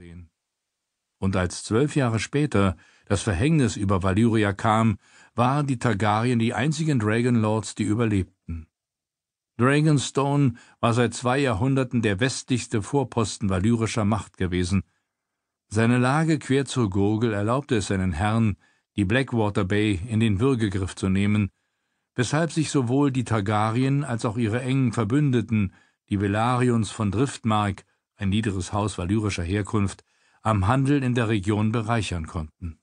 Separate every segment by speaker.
Speaker 1: sehen. Und als zwölf Jahre später das Verhängnis über Valyria kam, waren die Targaryen die einzigen Dragonlords, die überlebten. Dragonstone war seit zwei Jahrhunderten der westlichste Vorposten valyrischer Macht gewesen. Seine Lage quer zur Gurgel erlaubte es seinen Herren, die Blackwater Bay in den Würgegriff zu nehmen, weshalb sich sowohl die Targaryen als auch ihre engen Verbündeten, die Velarions von Driftmark ein niederes Haus valyrischer Herkunft, am Handel in der Region bereichern konnten.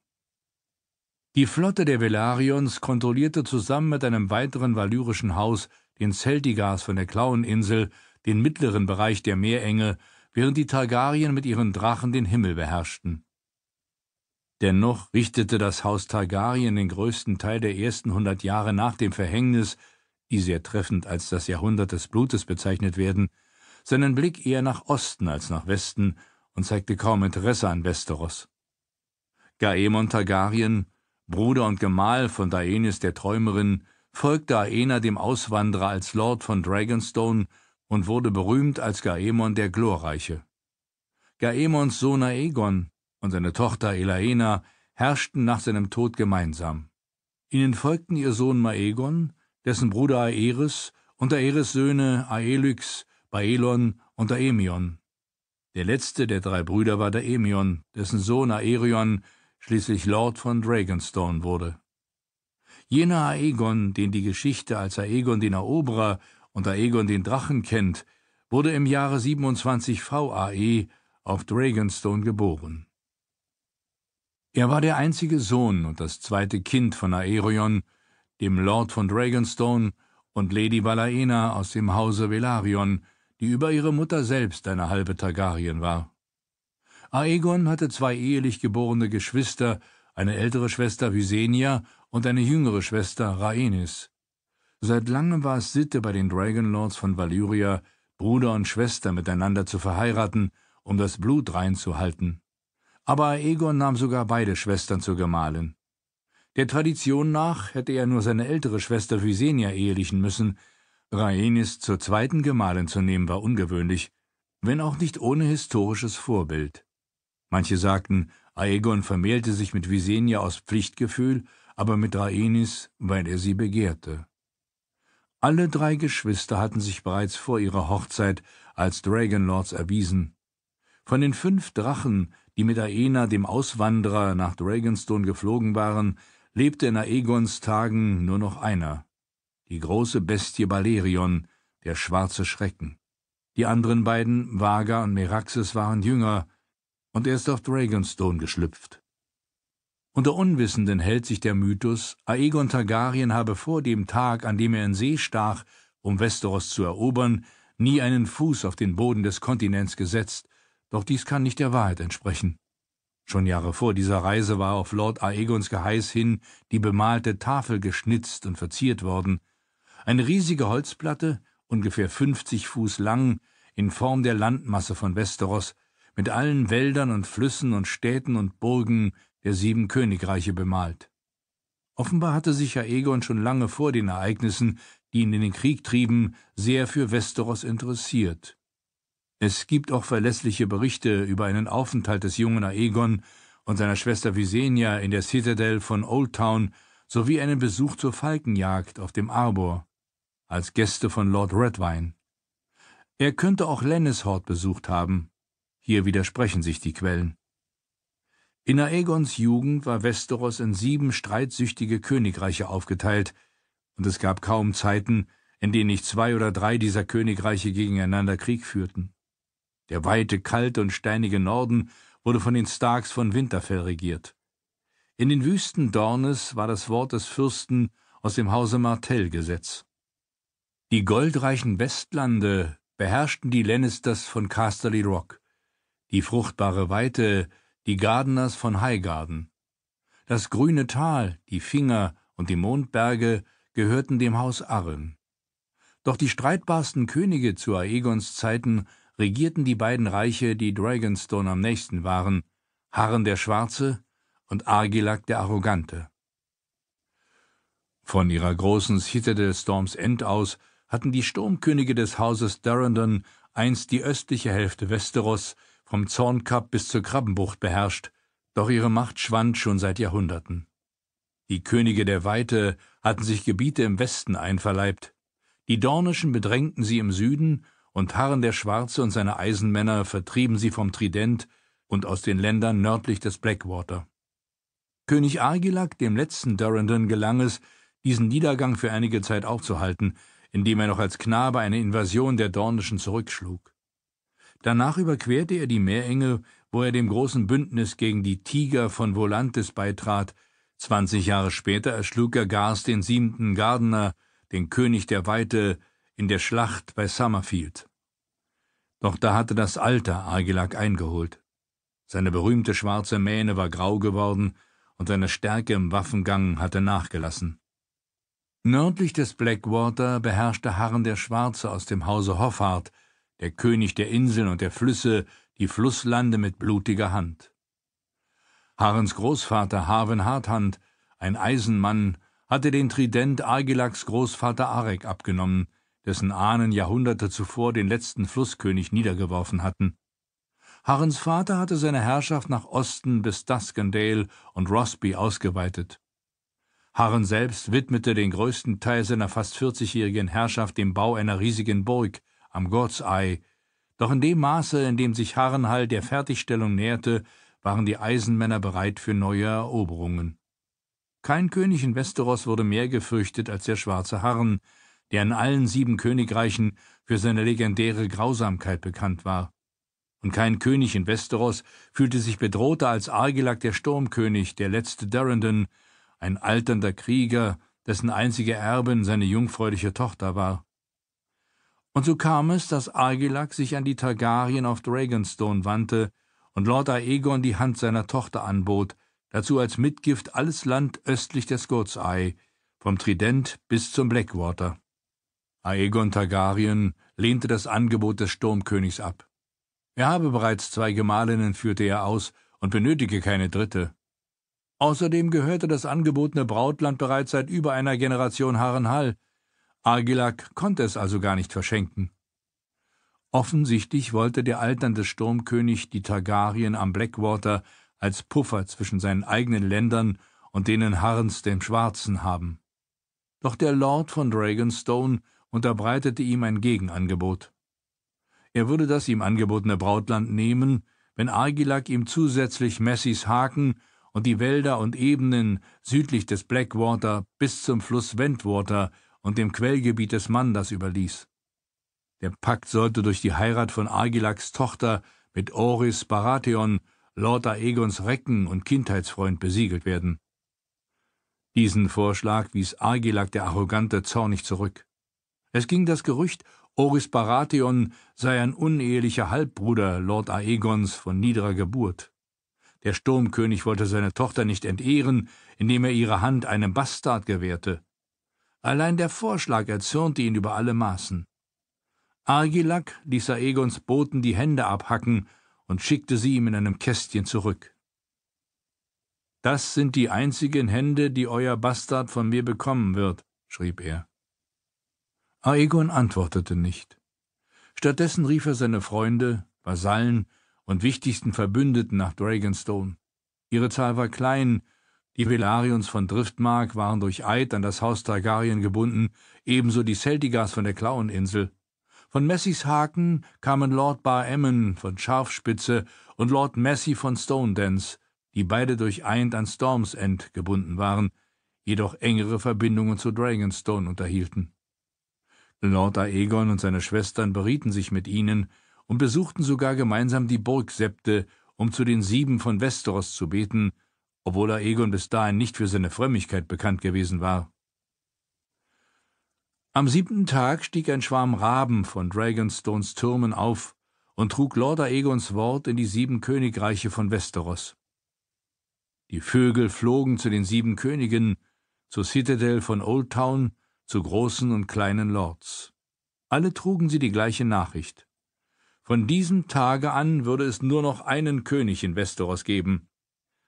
Speaker 1: Die Flotte der Velarions kontrollierte zusammen mit einem weiteren valyrischen Haus den Celtigas von der Klaueninsel, den mittleren Bereich der Meerenge, während die Targaryen mit ihren Drachen den Himmel beherrschten. Dennoch richtete das Haus Targaryen den größten Teil der ersten hundert Jahre nach dem Verhängnis, die sehr treffend als das Jahrhundert des Blutes bezeichnet werden, seinen Blick eher nach Osten als nach Westen und zeigte kaum Interesse an Westeros. Gaemon Targaryen, Bruder und Gemahl von Daenis der Träumerin, folgte Aena dem Auswanderer als Lord von Dragonstone und wurde berühmt als Gaemon der Glorreiche. Gaemons Sohn Aegon und seine Tochter Elaena herrschten nach seinem Tod gemeinsam. Ihnen folgten ihr Sohn Maegon, dessen Bruder Aeris und Aeris Söhne Aelyx, Baelon und Daemion. Der letzte der drei Brüder war Daemion, dessen Sohn Aerion schließlich Lord von Dragonstone wurde. Jener Aegon, den die Geschichte als Aegon den Eroberer und Aegon den Drachen kennt, wurde im Jahre 27 VAE auf Dragonstone geboren. Er war der einzige Sohn und das zweite Kind von Aerion, dem Lord von Dragonstone und Lady Valaena aus dem Hause Velarion, die über ihre Mutter selbst eine halbe Targaryen war. Aegon hatte zwei ehelich geborene Geschwister, eine ältere Schwester Visenia und eine jüngere Schwester Rhaenys. Seit langem war es Sitte bei den Dragonlords von Valyria, Bruder und Schwester miteinander zu verheiraten, um das Blut reinzuhalten. Aber Aegon nahm sogar beide Schwestern zur Gemahlin. Der Tradition nach hätte er nur seine ältere Schwester Visenia ehelichen müssen, Rhaenis zur zweiten Gemahlin zu nehmen war ungewöhnlich, wenn auch nicht ohne historisches Vorbild. Manche sagten, Aegon vermählte sich mit Visenya aus Pflichtgefühl, aber mit Rhaenis, weil er sie begehrte. Alle drei Geschwister hatten sich bereits vor ihrer Hochzeit als Dragonlords erwiesen. Von den fünf Drachen, die mit Aena, dem Auswanderer, nach Dragonstone geflogen waren, lebte in Aegons Tagen nur noch einer die große Bestie Balerion, der schwarze Schrecken. Die anderen beiden, Vaga und Meraxes, waren jünger, und er ist auf Dragonstone geschlüpft. Unter Unwissenden hält sich der Mythos, Aegon Targaryen habe vor dem Tag, an dem er in See stach, um Westeros zu erobern, nie einen Fuß auf den Boden des Kontinents gesetzt, doch dies kann nicht der Wahrheit entsprechen. Schon Jahre vor dieser Reise war auf Lord Aegons Geheiß hin die bemalte Tafel geschnitzt und verziert worden, eine riesige Holzplatte, ungefähr fünfzig Fuß lang, in Form der Landmasse von Westeros, mit allen Wäldern und Flüssen und Städten und Burgen der sieben Königreiche bemalt. Offenbar hatte sich ja Egon schon lange vor den Ereignissen, die ihn in den Krieg trieben, sehr für Westeros interessiert. Es gibt auch verlässliche Berichte über einen Aufenthalt des jungen Aegon und seiner Schwester Visenya in der Citadel von Oldtown sowie einen Besuch zur Falkenjagd auf dem Arbor als Gäste von Lord Redwine. Er könnte auch Lannishort besucht haben. Hier widersprechen sich die Quellen. In Aegons Jugend war Westeros in sieben streitsüchtige Königreiche aufgeteilt, und es gab kaum Zeiten, in denen nicht zwei oder drei dieser Königreiche gegeneinander Krieg führten. Der weite, kalte und steinige Norden wurde von den Starks von Winterfell regiert. In den Wüsten Dornes war das Wort des Fürsten aus dem Hause Martell Gesetz. Die goldreichen Westlande beherrschten die Lannisters von Casterly Rock, die fruchtbare Weite, die Gardeners von Highgarden. Das grüne Tal, die Finger und die Mondberge gehörten dem Haus Arryn. Doch die streitbarsten Könige zu Aegons Zeiten regierten die beiden Reiche, die Dragonstone am nächsten waren, Harren der Schwarze und Argilak der Arrogante. Von ihrer großen Citadel Storms End aus hatten die Sturmkönige des Hauses Durandon einst die östliche Hälfte Westeros vom Zornkap bis zur Krabbenbucht beherrscht, doch ihre Macht schwand schon seit Jahrhunderten. Die Könige der Weite hatten sich Gebiete im Westen einverleibt, die Dornischen bedrängten sie im Süden, und Harren der Schwarze und seine Eisenmänner vertrieben sie vom Trident und aus den Ländern nördlich des Blackwater. König Argilak, dem letzten Durandon, gelang es, diesen Niedergang für einige Zeit aufzuhalten, indem er noch als Knabe eine Invasion der Dornischen zurückschlug. Danach überquerte er die Meerenge, wo er dem großen Bündnis gegen die Tiger von Volantis beitrat. Zwanzig Jahre später erschlug er Gars den siebten Gardener, den König der Weite, in der Schlacht bei Summerfield. Doch da hatte das Alter Argilag eingeholt. Seine berühmte schwarze Mähne war grau geworden und seine Stärke im Waffengang hatte nachgelassen. Nördlich des Blackwater beherrschte Harren der Schwarze aus dem Hause Hoffart, der König der Inseln und der Flüsse, die Flusslande mit blutiger Hand. Harrens Großvater Harven Harthand, ein Eisenmann, hatte den Trident Argilaks Großvater Arek abgenommen, dessen Ahnen Jahrhunderte zuvor den letzten Flusskönig niedergeworfen hatten. Harrens Vater hatte seine Herrschaft nach Osten bis Duskendale und Rossby ausgeweitet. Harren selbst widmete den größten Teil seiner fast 40-jährigen Herrschaft dem Bau einer riesigen Burg am Gottsei. Doch in dem Maße, in dem sich Harrenhall der Fertigstellung näherte, waren die Eisenmänner bereit für neue Eroberungen. Kein König in Westeros wurde mehr gefürchtet als der schwarze Harren, der in allen sieben Königreichen für seine legendäre Grausamkeit bekannt war. Und kein König in Westeros fühlte sich bedrohter als Argilak der Sturmkönig, der letzte Durandon, ein alternder Krieger, dessen einzige Erbin seine jungfräuliche Tochter war. Und so kam es, dass Argilak sich an die Targaryen auf Dragonstone wandte und Lord Aegon die Hand seiner Tochter anbot, dazu als Mitgift alles Land östlich der Scotseye, vom Trident bis zum Blackwater. Aegon Targaryen lehnte das Angebot des Sturmkönigs ab. Er habe bereits zwei Gemahlinnen, führte er aus, und benötige keine dritte. Außerdem gehörte das angebotene Brautland bereits seit über einer Generation Harrenhall. Argilac konnte es also gar nicht verschenken. Offensichtlich wollte der alternde Sturmkönig die Targaryen am Blackwater als Puffer zwischen seinen eigenen Ländern und denen Harrens dem Schwarzen haben. Doch der Lord von Dragonstone unterbreitete ihm ein Gegenangebot. Er würde das ihm angebotene Brautland nehmen, wenn Argilak ihm zusätzlich Messis Haken und die Wälder und Ebenen südlich des Blackwater bis zum Fluss Wentwater und dem Quellgebiet des Mandas überließ. Der Pakt sollte durch die Heirat von Argilax Tochter mit Oris Baratheon, Lord Aegons Recken und Kindheitsfreund besiegelt werden. Diesen Vorschlag wies Argilag der Arrogante zornig zurück. Es ging das Gerücht, Oris Baratheon sei ein unehelicher Halbbruder Lord Aegons von niederer Geburt. Der Sturmkönig wollte seine Tochter nicht entehren, indem er ihre Hand einem Bastard gewährte. Allein der Vorschlag erzürnte ihn über alle Maßen. Argilak ließ Aegons Boten die Hände abhacken und schickte sie ihm in einem Kästchen zurück. Das sind die einzigen Hände, die euer Bastard von mir bekommen wird, schrieb er. Aegon antwortete nicht. Stattdessen rief er seine Freunde, Vasallen und wichtigsten Verbündeten nach Dragonstone. Ihre Zahl war klein, die Velarions von Driftmark waren durch Eid an das Haus Targaryen gebunden, ebenso die Celtigas von der Klaueninsel. Von Messys Haken kamen Lord Bar Emmon von Scharfspitze und Lord Messi von Stone Dance, die beide durch Eid an Storms End gebunden waren, jedoch engere Verbindungen zu Dragonstone unterhielten. Lord Aegon und seine Schwestern berieten sich mit ihnen, und besuchten sogar gemeinsam die Burgsepte, um zu den Sieben von Westeros zu beten, obwohl er Egon bis dahin nicht für seine Frömmigkeit bekannt gewesen war. Am siebten Tag stieg ein Schwarm Raben von Dragonstones Türmen auf und trug Lord Aegons Wort in die sieben Königreiche von Westeros. Die Vögel flogen zu den sieben Königen, zur Citadel von Oldtown, zu großen und kleinen Lords. Alle trugen sie die gleiche Nachricht. Von diesem Tage an würde es nur noch einen König in Westeros geben.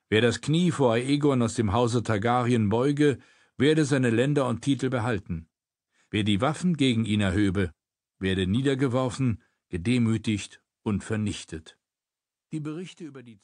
Speaker 1: Wer das Knie vor Aegon aus dem Hause Targaryen beuge, werde seine Länder und Titel behalten. Wer die Waffen gegen ihn erhöbe, werde niedergeworfen, gedemütigt und vernichtet. Die Berichte über die